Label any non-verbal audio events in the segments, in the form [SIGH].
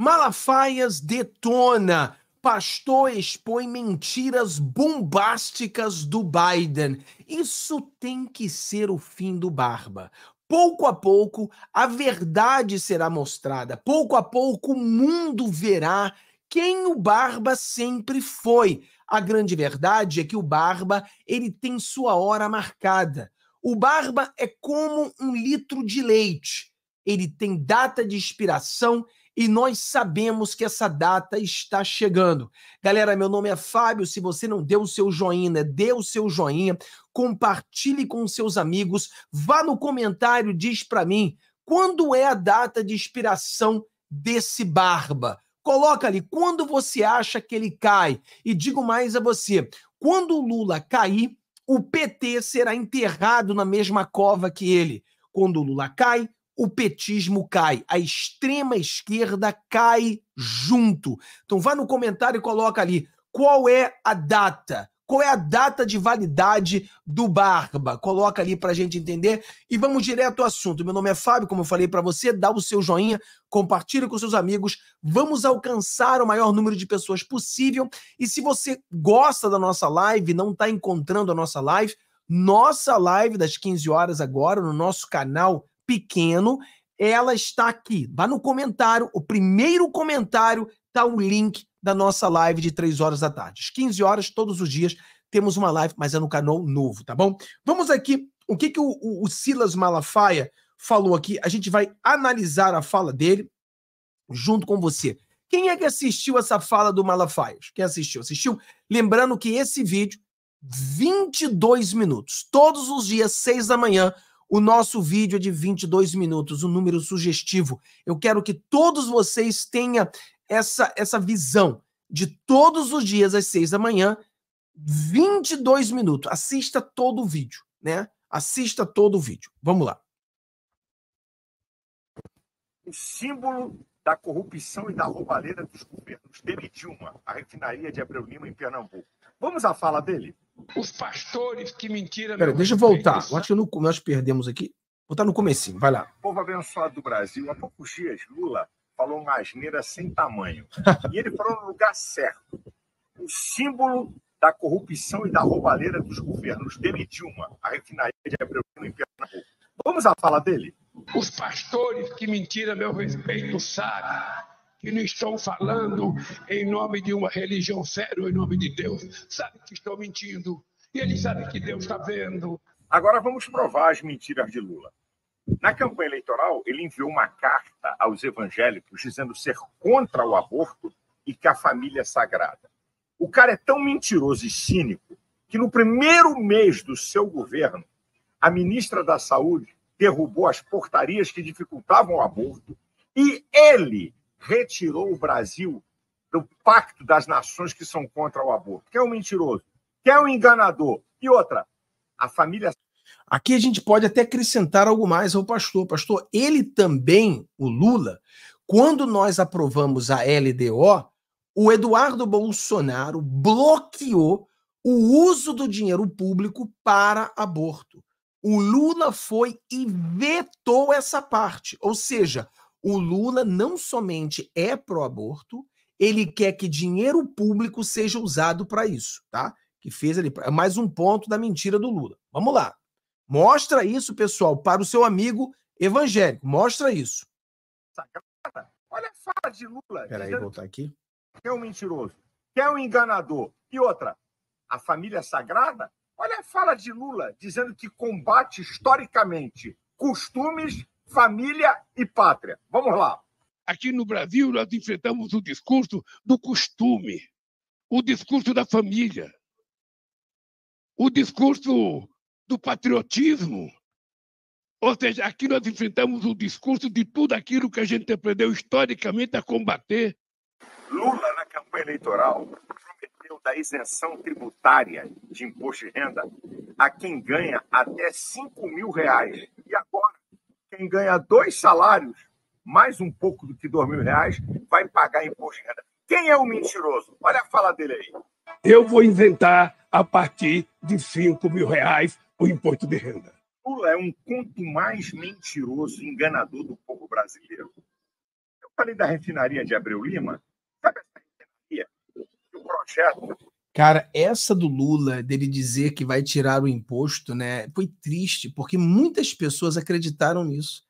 Malafaias detona. Pastor expõe mentiras bombásticas do Biden. Isso tem que ser o fim do Barba. Pouco a pouco, a verdade será mostrada. Pouco a pouco, o mundo verá quem o Barba sempre foi. A grande verdade é que o Barba ele tem sua hora marcada. O Barba é como um litro de leite. Ele tem data de expiração e nós sabemos que essa data está chegando. Galera, meu nome é Fábio. Se você não deu o seu joinha, dê o seu joinha, compartilhe com seus amigos, vá no comentário, diz para mim quando é a data de expiração desse barba. Coloca ali quando você acha que ele cai. E digo mais a você: quando o Lula cair, o PT será enterrado na mesma cova que ele. Quando o Lula cai, o petismo cai, a extrema esquerda cai junto. Então vá no comentário e coloca ali qual é a data, qual é a data de validade do Barba? Coloca ali para a gente entender e vamos direto ao assunto. Meu nome é Fábio, como eu falei para você, dá o seu joinha, compartilha com seus amigos, vamos alcançar o maior número de pessoas possível. E se você gosta da nossa live, não está encontrando a nossa live, nossa live das 15 horas agora no nosso canal pequeno, ela está aqui. Vá no comentário, o primeiro comentário tá o link da nossa live de 3 horas da tarde. Às 15 horas, todos os dias, temos uma live, mas é no canal novo, tá bom? Vamos aqui, o que, que o, o, o Silas Malafaia falou aqui? A gente vai analisar a fala dele junto com você. Quem é que assistiu essa fala do Malafaia? Quem assistiu? Assistiu? Lembrando que esse vídeo, 22 minutos, todos os dias, 6 da manhã, o nosso vídeo é de 22 minutos, um número sugestivo. Eu quero que todos vocês tenham essa, essa visão de todos os dias às 6 da manhã, 22 minutos. Assista todo o vídeo, né? Assista todo o vídeo. Vamos lá. O símbolo da corrupção e da roubalheira dos governos dele Dilma, a refinaria de Abreu Lima em Pernambuco. Vamos à fala dele? Os pastores que mentiram. Peraí, deixa eu voltar. Eu acho que no, nós perdemos aqui. Vou estar no comecinho, vai lá. O povo abençoado do Brasil, há poucos dias, Lula falou uma asneira sem tamanho. e ele falou no lugar certo. O símbolo da corrupção e da roubalheira dos governos dele e Dilma, a refinaria de Abreu em Pernambuco. Vamos à fala dele? Os pastores que mentiram a meu respeito sabem que não estão falando em nome de uma religião séria ou em nome de Deus. Sabe que estão mentindo. E eles sabem que Deus está vendo. Agora vamos provar as mentiras de Lula. Na campanha eleitoral, ele enviou uma carta aos evangélicos dizendo ser contra o aborto e que a família é sagrada. O cara é tão mentiroso e cínico que no primeiro mês do seu governo, a ministra da Saúde derrubou as portarias que dificultavam o aborto e ele retirou o Brasil do pacto das nações que são contra o aborto. Que é um mentiroso, que é um enganador. E outra, a família. Aqui a gente pode até acrescentar algo mais ao pastor. Pastor, ele também, o Lula, quando nós aprovamos a LDO, o Eduardo Bolsonaro bloqueou o uso do dinheiro público para aborto. O Lula foi e vetou essa parte. Ou seja, o Lula não somente é pró-aborto, ele quer que dinheiro público seja usado para isso, tá? Que fez ali é mais um ponto da mentira do Lula. Vamos lá. Mostra isso, pessoal, para o seu amigo evangélico. Mostra isso. Tá, olha a fala de Lula. Peraí, voltar aqui. Que é um mentiroso, que é um enganador. E outra, a família sagrada. Olha a fala de Lula dizendo que combate historicamente costumes família e pátria. Vamos lá. Aqui no Brasil, nós enfrentamos o discurso do costume, o discurso da família, o discurso do patriotismo. Ou seja, aqui nós enfrentamos o discurso de tudo aquilo que a gente aprendeu historicamente a combater. Lula, na campanha eleitoral, prometeu da isenção tributária de imposto de renda a quem ganha até 5 mil reais. E agora quem ganha dois salários, mais um pouco do que dois mil reais, vai pagar imposto de renda. Quem é o mentiroso? Olha a fala dele aí. Eu vou inventar a partir de cinco mil reais o imposto de renda. Lula é um conto mais mentiroso, enganador do povo brasileiro. Eu falei da refinaria de Abreu Lima. Sabe essa refinaria? O projeto Cara, essa do Lula, dele dizer que vai tirar o imposto, né? Foi triste, porque muitas pessoas acreditaram nisso.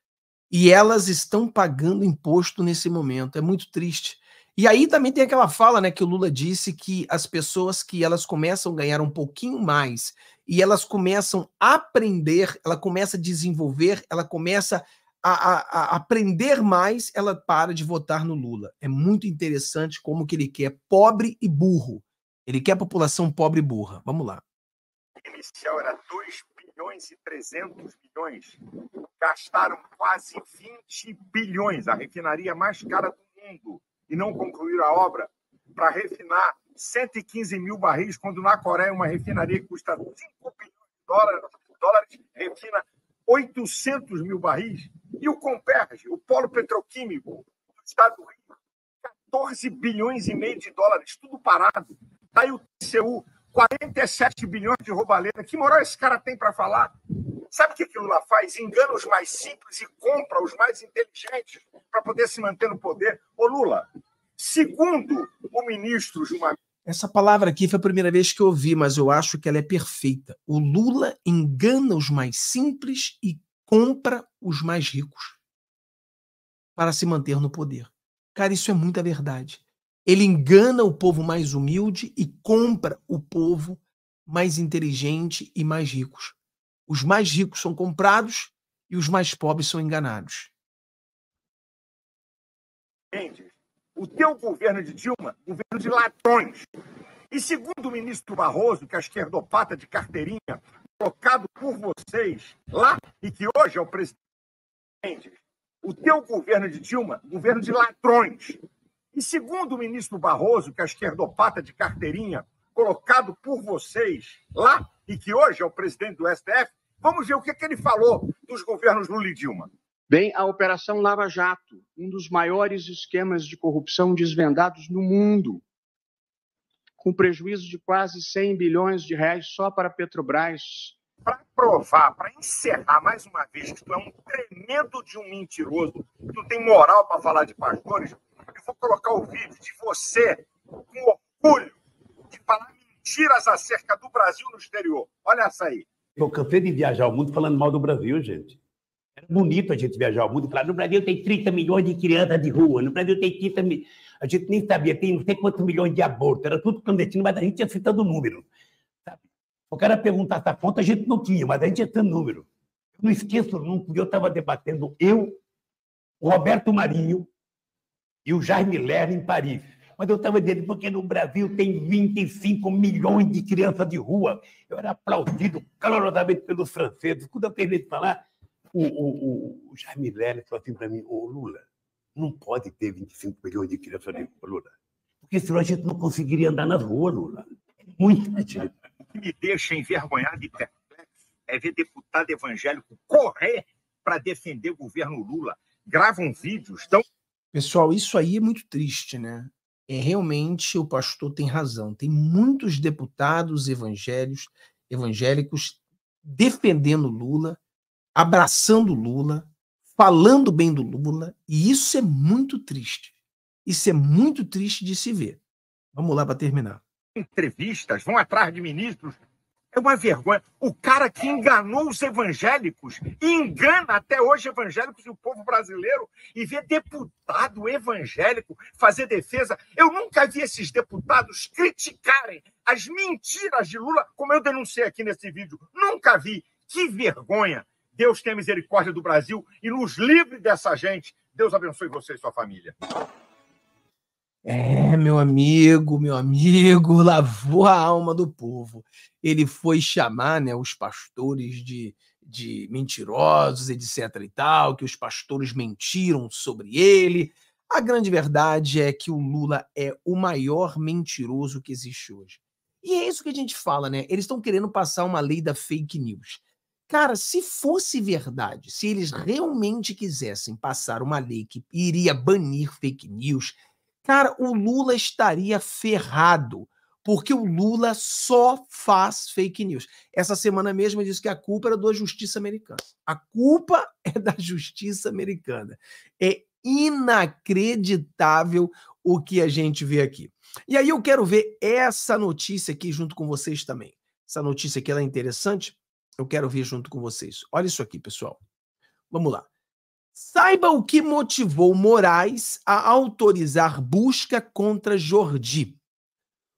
E elas estão pagando imposto nesse momento. É muito triste. E aí também tem aquela fala, né, que o Lula disse que as pessoas que elas começam a ganhar um pouquinho mais e elas começam a aprender, ela começa a desenvolver, ela começa a, a, a aprender mais, ela para de votar no Lula. É muito interessante como que ele quer pobre e burro. Ele quer a população pobre e burra. Vamos lá. Inicial era 2 bilhões e 300 milhões. Gastaram quase 20 bilhões, a refinaria mais cara do mundo, e não concluíram a obra para refinar 115 mil barris, quando na Coreia uma refinaria que custa 5 bilhões de dólares, dólares refina 800 mil barris. E o Comperge, o polo petroquímico do estado do Rio, 14 bilhões e meio de dólares, tudo parado. Aí o TCU, 47 bilhões de roubalheira. Que moral esse cara tem para falar? Sabe o que, que o Lula faz? Engana os mais simples e compra os mais inteligentes para poder se manter no poder. Ô Lula, segundo o ministro Gilmar essa palavra aqui foi a primeira vez que eu ouvi, mas eu acho que ela é perfeita. O Lula engana os mais simples e compra os mais ricos para se manter no poder. Cara, isso é muita verdade. Ele engana o povo mais humilde e compra o povo mais inteligente e mais ricos. Os mais ricos são comprados e os mais pobres são enganados. O teu governo de Dilma, governo de ladrões. E segundo o ministro Barroso, que é a esquerdopata de carteirinha, colocado por vocês lá, e que hoje é o presidente, o teu governo de Dilma, governo de ladrões. E segundo o ministro Barroso, que é esquerdopata de carteirinha, colocado por vocês lá, e que hoje é o presidente do STF, vamos ver o que, é que ele falou dos governos Lula e Dilma. Bem, a Operação Lava Jato, um dos maiores esquemas de corrupção desvendados no mundo, com prejuízo de quase 100 bilhões de reais só para a Petrobras. Para provar, para encerrar mais uma vez que tu é um tremendo de um mentiroso, tu tem moral para falar de pastores, eu vou colocar o vídeo de você com orgulho de falar mentiras acerca do Brasil no exterior. Olha essa aí. Eu cansei de viajar o mundo falando mal do Brasil, gente. Era bonito a gente viajar o mundo e falar: no Brasil tem 30 milhões de crianças de rua, no Brasil tem 30 milhões A gente nem sabia, tem não sei quantos milhões de abortos, era tudo clandestino, mas a gente ia citando o número. Sabe? O cara perguntar essa conta, a gente não tinha, mas a gente ia citando número. Eu não esqueço nunca, eu estava debatendo, eu, o Roberto Marinho, e o Jaime Lerner em Paris. Mas eu estava dizendo, porque no Brasil tem 25 milhões de crianças de rua. Eu era aplaudido calorosamente pelos franceses. Quando eu terminei de falar, o, o, o, Jaime Lerner falou assim para mim, ô Lula, não pode ter 25 milhões de crianças de rua, Lula. Porque senão a gente não conseguiria andar nas ruas, Lula. Muita gente. O que me deixa envergonhado e perplexo é ver deputado evangélico correr para defender o governo Lula. Gravam vídeos, estão Pessoal, isso aí é muito triste, né? É realmente o pastor tem razão. Tem muitos deputados evangélicos, evangélicos defendendo Lula, abraçando Lula, falando bem do Lula, e isso é muito triste. Isso é muito triste de se ver. Vamos lá para terminar. Entrevistas, vão atrás de ministros é uma vergonha. O cara que enganou os evangélicos, engana até hoje evangélicos e o povo brasileiro, e vê deputado evangélico fazer defesa. Eu nunca vi esses deputados criticarem as mentiras de Lula, como eu denunciei aqui nesse vídeo. Nunca vi. Que vergonha. Deus tenha misericórdia do Brasil e nos livre dessa gente. Deus abençoe você e sua família. É, meu amigo, meu amigo, [LAUGHS] lavou a alma do povo. Ele foi chamar né, os pastores de, de mentirosos, etc. e tal, que os pastores mentiram sobre ele. A grande verdade é que o Lula é o maior mentiroso que existe hoje. E é isso que a gente fala, né? Eles estão querendo passar uma lei da fake news. Cara, se fosse verdade, se eles realmente quisessem passar uma lei que iria banir fake news, Cara, o Lula estaria ferrado, porque o Lula só faz fake news. Essa semana mesmo disse que a culpa era da justiça americana. A culpa [LAUGHS] é da justiça americana. É inacreditável o que a gente vê aqui. E aí eu quero ver essa notícia aqui junto com vocês também. Essa notícia aqui ela é interessante, eu quero ver junto com vocês. Olha isso aqui, pessoal. Vamos lá. Saiba o que motivou Moraes a autorizar busca contra Jordi.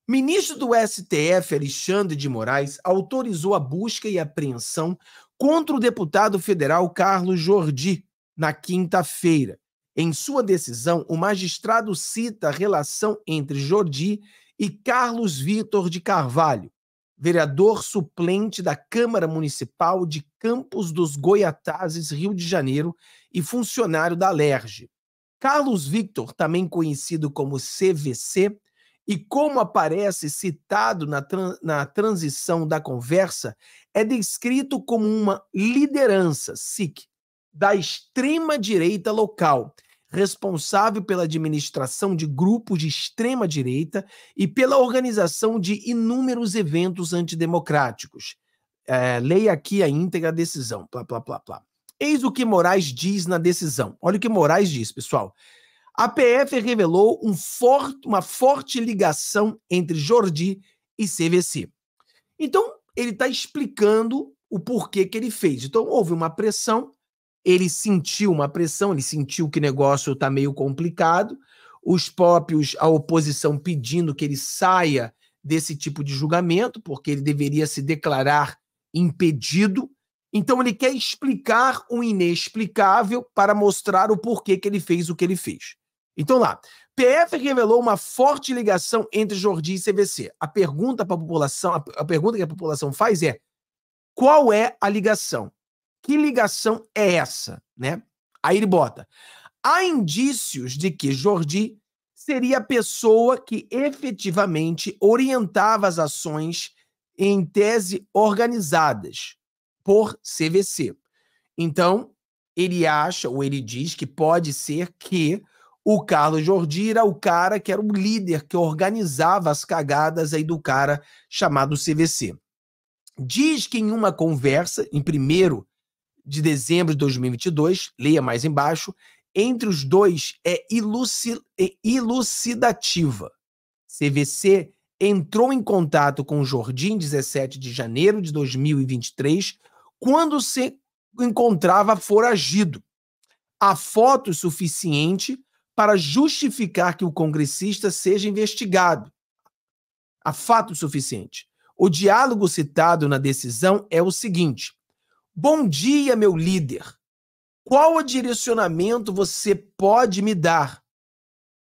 ministro do STF, Alexandre de Moraes, autorizou a busca e apreensão contra o deputado federal Carlos Jordi na quinta-feira. Em sua decisão, o magistrado cita a relação entre Jordi e Carlos Vitor de Carvalho, vereador suplente da Câmara Municipal de Campos dos Goiatazes, Rio de Janeiro, e funcionário da Alerge. Carlos Victor, também conhecido como CVC, e como aparece citado na, na transição da conversa, é descrito como uma liderança SIC da extrema-direita local responsável pela administração de grupos de extrema-direita e pela organização de inúmeros eventos antidemocráticos. É, leia aqui a íntegra decisão. Plá, plá, plá, plá. Eis o que Moraes diz na decisão. Olha o que Moraes diz, pessoal. A PF revelou um for uma forte ligação entre Jordi e CVC. Então, ele está explicando o porquê que ele fez. Então, houve uma pressão ele sentiu uma pressão, ele sentiu que o negócio está meio complicado, os próprios, a oposição pedindo que ele saia desse tipo de julgamento, porque ele deveria se declarar impedido. Então ele quer explicar o inexplicável para mostrar o porquê que ele fez o que ele fez. Então lá, PF revelou uma forte ligação entre Jordi e CVC. A pergunta para a população, a pergunta que a população faz é: qual é a ligação? Que ligação é essa, né? Aí ele bota: há indícios de que Jordi seria a pessoa que efetivamente orientava as ações em tese organizadas por CVC. Então, ele acha, ou ele diz que pode ser que o Carlos Jordi era o cara que era o líder que organizava as cagadas aí do cara chamado CVC. Diz que em uma conversa, em primeiro de dezembro de 2022, leia mais embaixo, entre os dois é ilucidativa. É CVC entrou em contato com o Jordim 17 de janeiro de 2023, quando se encontrava foragido. Há foto suficiente para justificar que o congressista seja investigado. Há fato suficiente. O diálogo citado na decisão é o seguinte: Bom dia, meu líder. Qual o direcionamento você pode me dar?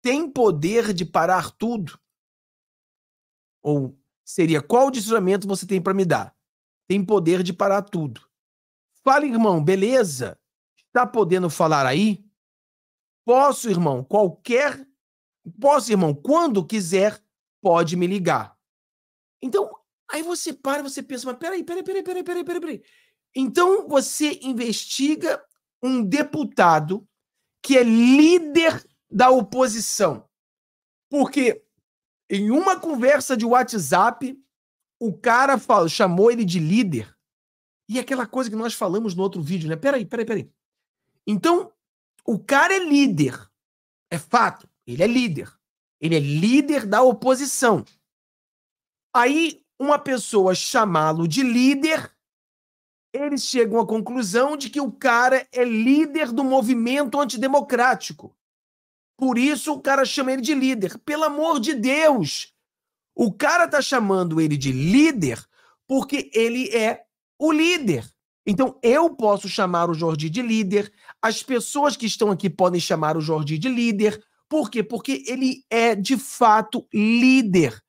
Tem poder de parar tudo? Ou seria qual o direcionamento você tem para me dar? Tem poder de parar tudo. Fala, irmão, beleza? Está podendo falar aí? Posso, irmão, qualquer. Posso, irmão, quando quiser, pode me ligar. Então, aí você para, você pensa, mas peraí, peraí, peraí, peraí, peraí, peraí. peraí então você investiga um deputado que é líder da oposição. Porque em uma conversa de WhatsApp, o cara chamou ele de líder. E aquela coisa que nós falamos no outro vídeo, né? Peraí, peraí, peraí. Então, o cara é líder. É fato. Ele é líder. Ele é líder da oposição. Aí, uma pessoa chamá-lo de líder eles chegam à conclusão de que o cara é líder do movimento antidemocrático. Por isso o cara chama ele de líder. Pelo amor de Deus! O cara está chamando ele de líder porque ele é o líder. Então eu posso chamar o Jordi de líder, as pessoas que estão aqui podem chamar o Jordi de líder. Por quê? Porque ele é de fato líder.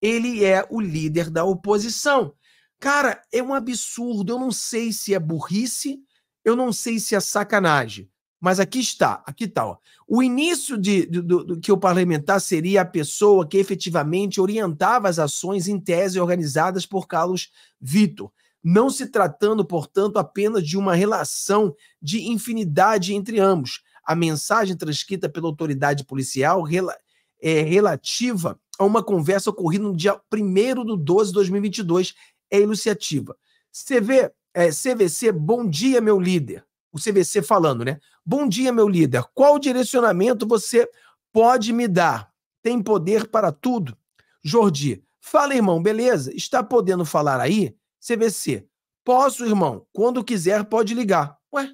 Ele é o líder da oposição. Cara, é um absurdo. Eu não sei se é burrice, eu não sei se é sacanagem. Mas aqui está, aqui está. Ó. O início de, do, do, do, que o parlamentar seria a pessoa que efetivamente orientava as ações em tese organizadas por Carlos Vitor, não se tratando, portanto, apenas de uma relação de infinidade entre ambos. A mensagem transcrita pela autoridade policial rela, é relativa a uma conversa ocorrida no dia 1 de 12 de 2022 é enunciativa. CV, é, CVC, bom dia, meu líder. O CVC falando, né? Bom dia, meu líder. Qual direcionamento você pode me dar? Tem poder para tudo? Jordi, fala, irmão, beleza? Está podendo falar aí? CVC, posso, irmão. Quando quiser, pode ligar. Ué?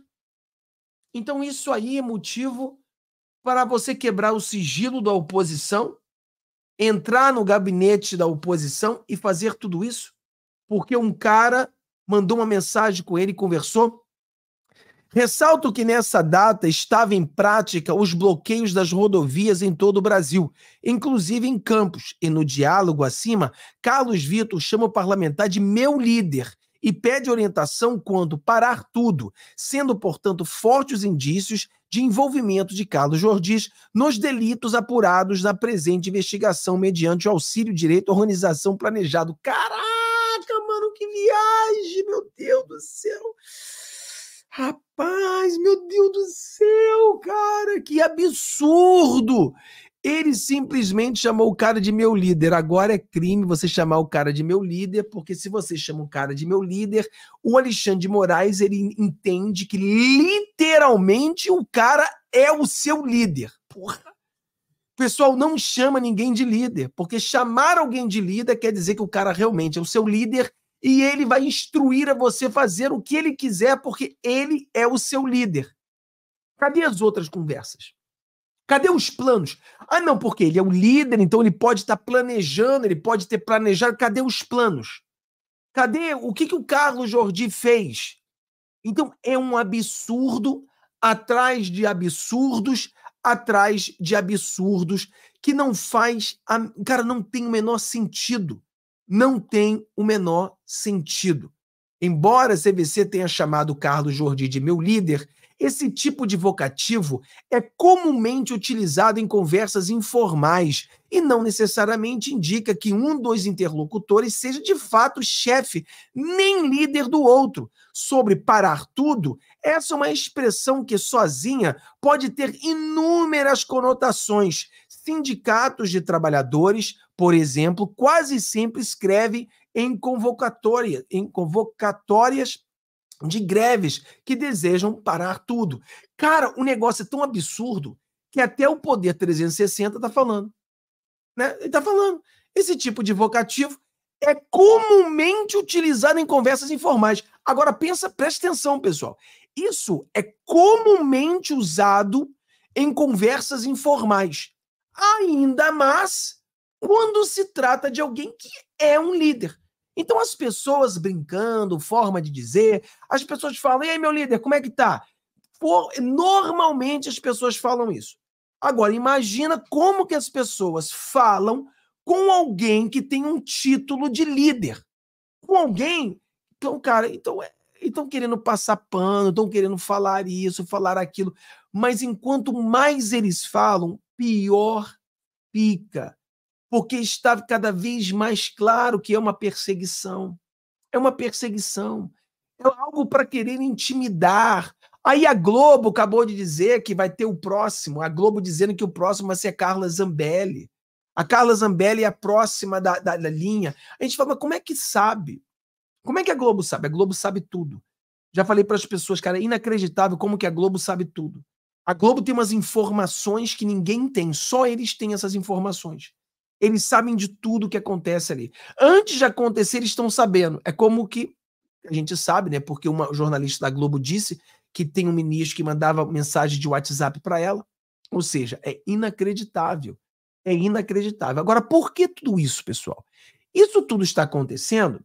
Então, isso aí é motivo para você quebrar o sigilo da oposição, entrar no gabinete da oposição e fazer tudo isso? porque um cara mandou uma mensagem com ele e conversou. Ressalto que nessa data estava em prática os bloqueios das rodovias em todo o Brasil, inclusive em Campos. E no diálogo acima, Carlos Vitor chama o parlamentar de meu líder e pede orientação quanto parar tudo, sendo, portanto, fortes os indícios de envolvimento de Carlos Jordis nos delitos apurados na presente investigação mediante o auxílio direito à organização planejado. Caralho! Caraca, mano, que viagem, meu Deus do céu. Rapaz, meu Deus do céu, cara, que absurdo! Ele simplesmente chamou o cara de meu líder. Agora é crime você chamar o cara de meu líder, porque se você chama o cara de meu líder, o Alexandre de Moraes ele entende que literalmente o cara é o seu líder. Porra! pessoal não chama ninguém de líder, porque chamar alguém de líder quer dizer que o cara realmente é o seu líder e ele vai instruir a você fazer o que ele quiser, porque ele é o seu líder. Cadê as outras conversas? Cadê os planos? Ah, não, porque ele é o líder, então ele pode estar tá planejando, ele pode ter planejado. Cadê os planos? Cadê o que, que o Carlos Jordi fez? Então é um absurdo atrás de absurdos, atrás de absurdos que não faz, a... cara, não tem o menor sentido. Não tem o menor sentido. Embora a CVC tenha chamado Carlos Jordi de meu líder, esse tipo de vocativo é comumente utilizado em conversas informais e não necessariamente indica que um dos interlocutores seja de fato chefe nem líder do outro. Sobre parar tudo, essa é uma expressão que sozinha pode ter inúmeras conotações. Sindicatos de trabalhadores, por exemplo, quase sempre escrevem em, convocatória, em convocatórias de greves que desejam parar tudo. Cara, o negócio é tão absurdo que até o Poder 360 está falando. Né? Ele está falando. Esse tipo de vocativo é comumente utilizado em conversas informais. Agora, pensa, presta atenção, pessoal. Isso é comumente usado em conversas informais. Ainda mais quando se trata de alguém que é um líder. Então as pessoas brincando, forma de dizer, as pessoas falam: "E aí, meu líder, como é que tá?" Normalmente as pessoas falam isso. Agora imagina como que as pessoas falam com alguém que tem um título de líder. Com alguém, então, cara, então é, estão querendo passar pano, estão querendo falar isso, falar aquilo, mas enquanto mais eles falam, pior fica porque está cada vez mais claro que é uma perseguição. É uma perseguição. É algo para querer intimidar. Aí a Globo acabou de dizer que vai ter o próximo. A Globo dizendo que o próximo vai ser Carla Zambelli. A Carla Zambelli é a próxima da, da, da linha. A gente fala, mas como é que sabe? Como é que a Globo sabe? A Globo sabe tudo. Já falei para as pessoas, cara, é inacreditável como que a Globo sabe tudo. A Globo tem umas informações que ninguém tem, só eles têm essas informações. Eles sabem de tudo o que acontece ali. Antes de acontecer, eles estão sabendo. É como que a gente sabe, né? Porque uma jornalista da Globo disse que tem um ministro que mandava mensagem de WhatsApp para ela. Ou seja, é inacreditável. É inacreditável. Agora, por que tudo isso, pessoal? Isso tudo está acontecendo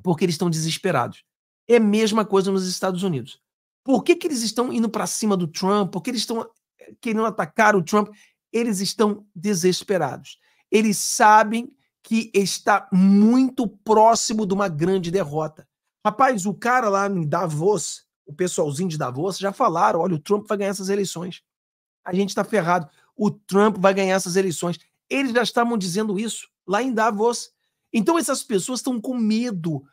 porque eles estão desesperados. É a mesma coisa nos Estados Unidos. Por que, que eles estão indo para cima do Trump? Por que eles estão eh, querendo atacar o Trump? Eles estão desesperados eles sabem que está muito próximo de uma grande derrota. Rapaz, o cara lá em Davos, o pessoalzinho de Davos, já falaram: olha, o Trump vai ganhar essas eleições. A gente está ferrado. O Trump vai ganhar essas eleições. Eles já estavam dizendo isso lá em Davos. Então essas pessoas estão com medo.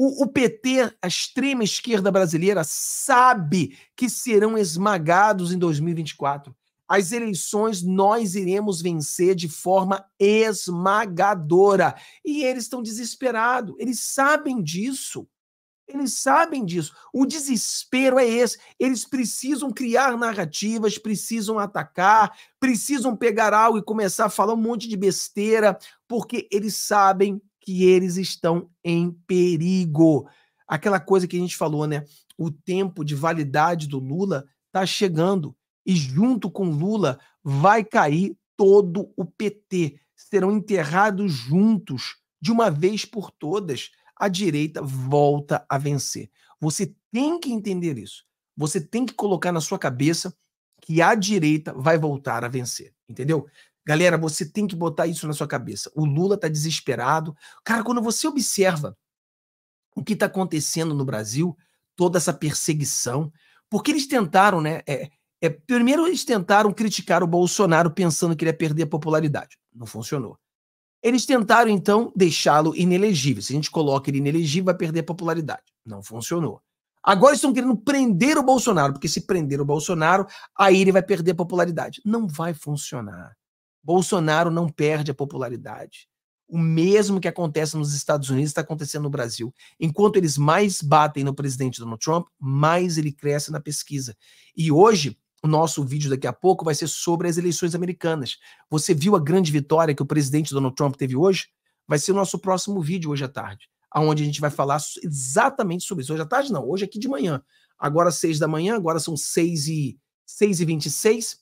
O, o, PT, a extrema esquerda brasileira, sabe que serão esmagados em 2024 as eleições nós iremos vencer de forma esmagadora. E eles estão desesperados, eles sabem disso. Eles sabem disso. O desespero é esse. Eles precisam criar narrativas, precisam atacar, precisam pegar algo e começar a falar um monte de besteira, porque eles sabem que eles estão em perigo. Aquela coisa que a gente falou, né? O tempo de validade do Lula está chegando e junto com Lula vai cair todo o PT. Serão enterrados juntos, de uma vez por todas. A direita volta a vencer. Você tem que entender isso. Você tem que colocar na sua cabeça que a direita vai voltar a vencer, entendeu? Galera, você tem que botar isso na sua cabeça. O Lula está desesperado. Cara, quando você observa o que está acontecendo no Brasil, toda essa perseguição, porque eles tentaram, né? É, é, primeiro, eles tentaram criticar o Bolsonaro pensando que ele ia perder a popularidade. Não funcionou. Eles tentaram, então, deixá-lo inelegível. Se a gente coloca ele inelegível, vai perder a popularidade. Não funcionou. Agora estão querendo prender o Bolsonaro, porque se prender o Bolsonaro, aí ele vai perder a popularidade. Não vai funcionar. Bolsonaro não perde a popularidade. O mesmo que acontece nos Estados Unidos está acontecendo no Brasil. Enquanto eles mais batem no presidente Donald Trump, mais ele cresce na pesquisa. E hoje, o nosso vídeo daqui a pouco vai ser sobre as eleições americanas. Você viu a grande vitória que o presidente Donald Trump teve hoje? Vai ser o nosso próximo vídeo hoje à tarde, aonde a gente vai falar exatamente sobre isso. Hoje à tarde não, hoje aqui de manhã. Agora seis da manhã, agora são seis e, seis e vinte e seis.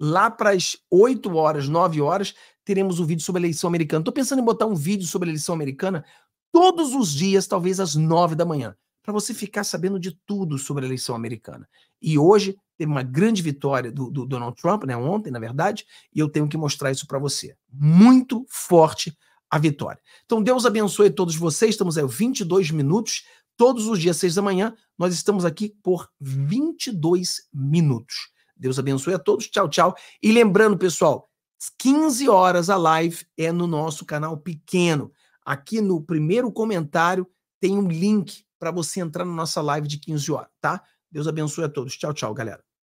Lá para as 8 horas, 9 horas, teremos um vídeo sobre a eleição americana. Estou pensando em botar um vídeo sobre a eleição americana todos os dias, talvez às 9 da manhã para você ficar sabendo de tudo sobre a eleição americana. E hoje teve uma grande vitória do, do Donald Trump, né, ontem, na verdade, e eu tenho que mostrar isso para você. Muito forte a vitória. Então, Deus abençoe todos vocês. Estamos aí 22 minutos. Todos os dias, seis da manhã, nós estamos aqui por 22 minutos. Deus abençoe a todos. Tchau, tchau. E lembrando, pessoal, 15 horas a live é no nosso canal pequeno. Aqui no primeiro comentário tem um link para você entrar na nossa live de 15 horas, tá? Deus abençoe a todos. Tchau, tchau, galera.